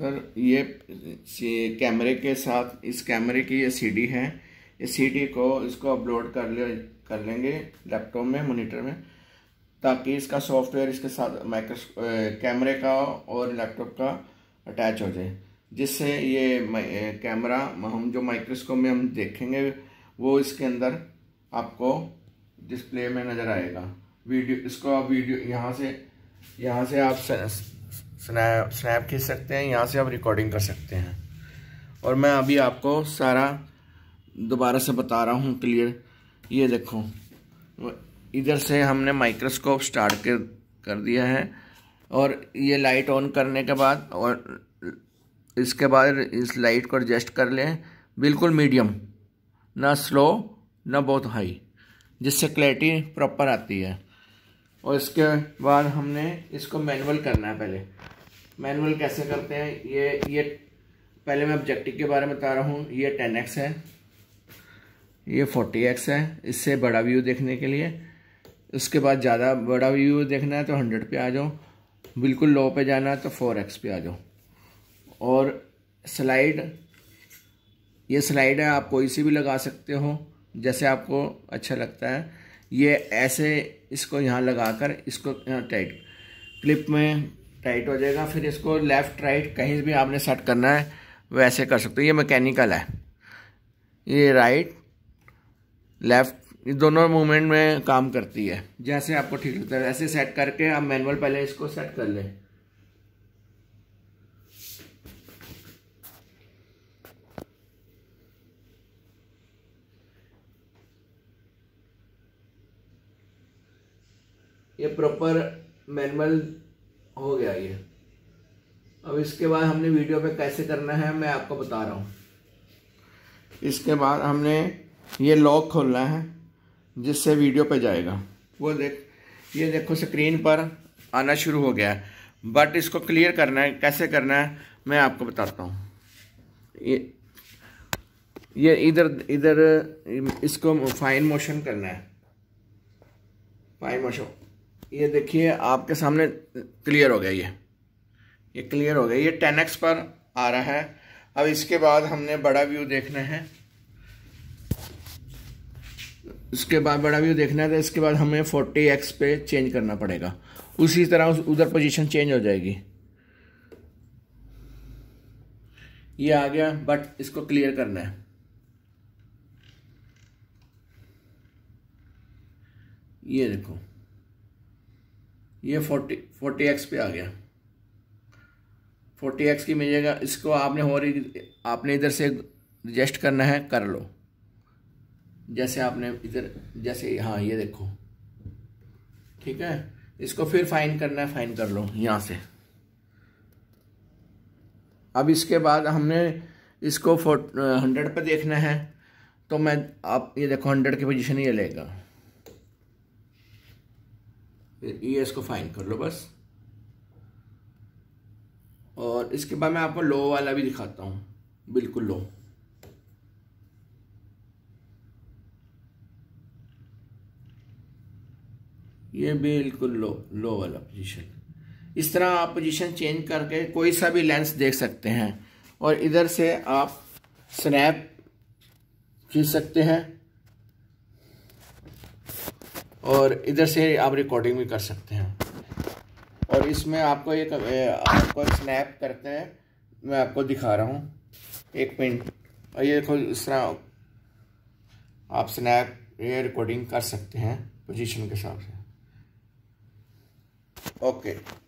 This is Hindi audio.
सर ये, कैमरे के साथ इस कैमरे की ये सीडी है इस सीडी को इसको अपलोड कर ले कर लेंगे लैपटॉप में मोनीटर में ताकि इसका सॉफ्टवेयर इसके साथ माइक्रो कैमरे का और लैपटॉप का अटैच हो जाए जिससे ये कैमरा हम जो माइक्रोस्कोप में हम देखेंगे वो इसके अंदर आपको डिस्प्ले में नज़र आएगा वीडियो इसको आप वीडियो यहाँ से यहाँ से आप स्नैप स्नैप खींच सकते हैं यहाँ से आप रिकॉर्डिंग कर सकते हैं और मैं अभी आपको सारा दोबारा से बता रहा हूँ क्लियर ये देखो इधर से हमने माइक्रोस्कोप स्टार्ट कर कर दिया है और ये लाइट ऑन करने के बाद और इसके बाद इस लाइट को एडजस्ट कर लें बिल्कुल मीडियम ना स्लो ना बहुत हाई जिससे क्लैरिटी प्रॉपर आती है और इसके बाद हमने इसको मैनुअल करना है पहले मैनुअल कैसे करते हैं ये ये पहले मैं ऑब्जेक्टिव के बारे में बता रहा हूँ ये टेन एक्स है ये फोर्टी एक्स है इससे बड़ा व्यू देखने के लिए उसके बाद ज़्यादा बड़ा व्यू देखना है तो हंड्रेड पे आ जाओ बिल्कुल लो पे जाना है तो फोर एक्स पे आ जाओ और स्लाइड ये स्लाइड है आप कोई सी भी लगा सकते हो जैसे आपको अच्छा लगता है ये ऐसे इसको यहाँ लगाकर इसको टाइट क्लिप में टाइट हो जाएगा फिर इसको लेफ़्ट राइट कहीं भी आपने सेट करना है वैसे कर सकते हो ये मैकेनिकल है ये राइट लेफ़्ट दोनों मूवमेंट में काम करती है जैसे आपको ठीक लगता है ऐसे सेट करके आप मैनुअल पहले इसको सेट कर लें ये प्रॉपर मैनुअल हो गया ये अब इसके बाद हमने वीडियो पे कैसे करना है मैं आपको बता रहा हूँ इसके बाद हमने ये लॉक खोलना है जिससे वीडियो पे जाएगा वो देख ये देखो स्क्रीन पर आना शुरू हो गया है बट इसको क्लियर करना है कैसे करना है मैं आपको बताता हूँ ये ये इधर इधर इसको फाइन मोशन करना है फाइन मोशन ये देखिए आपके सामने क्लियर हो गया ये ये क्लियर हो गया ये टेन एक्स पर आ रहा है अब इसके बाद हमने बड़ा व्यू देखना है इसके बाद बड़ा व्यू देखना है तो इसके बाद हमें फोर्टी एक्स पे चेंज करना पड़ेगा उसी तरह उधर पोजीशन चेंज हो जाएगी ये आ गया बट इसको क्लियर करना है ये देखो ये फोर्टी फोर्टी एक्स पे आ गया फोर्टी एक्स की मिल जाएगा इसको आपने और आपने इधर से एडजस्ट करना है कर लो जैसे आपने इधर जैसे हाँ ये देखो ठीक है इसको फिर फाइन करना है फाइन कर लो यहाँ से अब इसके बाद हमने इसको फोर्ट हंड्रेड पर देखना है तो मैं आप ये देखो हंड्रेड की पोजीशन ये लेगा फिर ई e एस को फाइन कर लो बस और इसके बाद मैं आपको लो वाला भी दिखाता हूँ बिल्कुल लो ये बिल्कुल लो लो वाला पोजीशन इस तरह आप पोजीशन चेंज करके कोई सा भी लेंस देख सकते हैं और इधर से आप स्नैप खींच सकते हैं और इधर से आप रिकॉर्डिंग भी कर सकते हैं और इसमें आपको एक आपको स्नैप करते हैं मैं आपको दिखा रहा हूँ एक मिनट और ये देखो इस तरह आप स्नैप ये रिकॉर्डिंग कर सकते हैं पोजीशन के हिसाब से ओके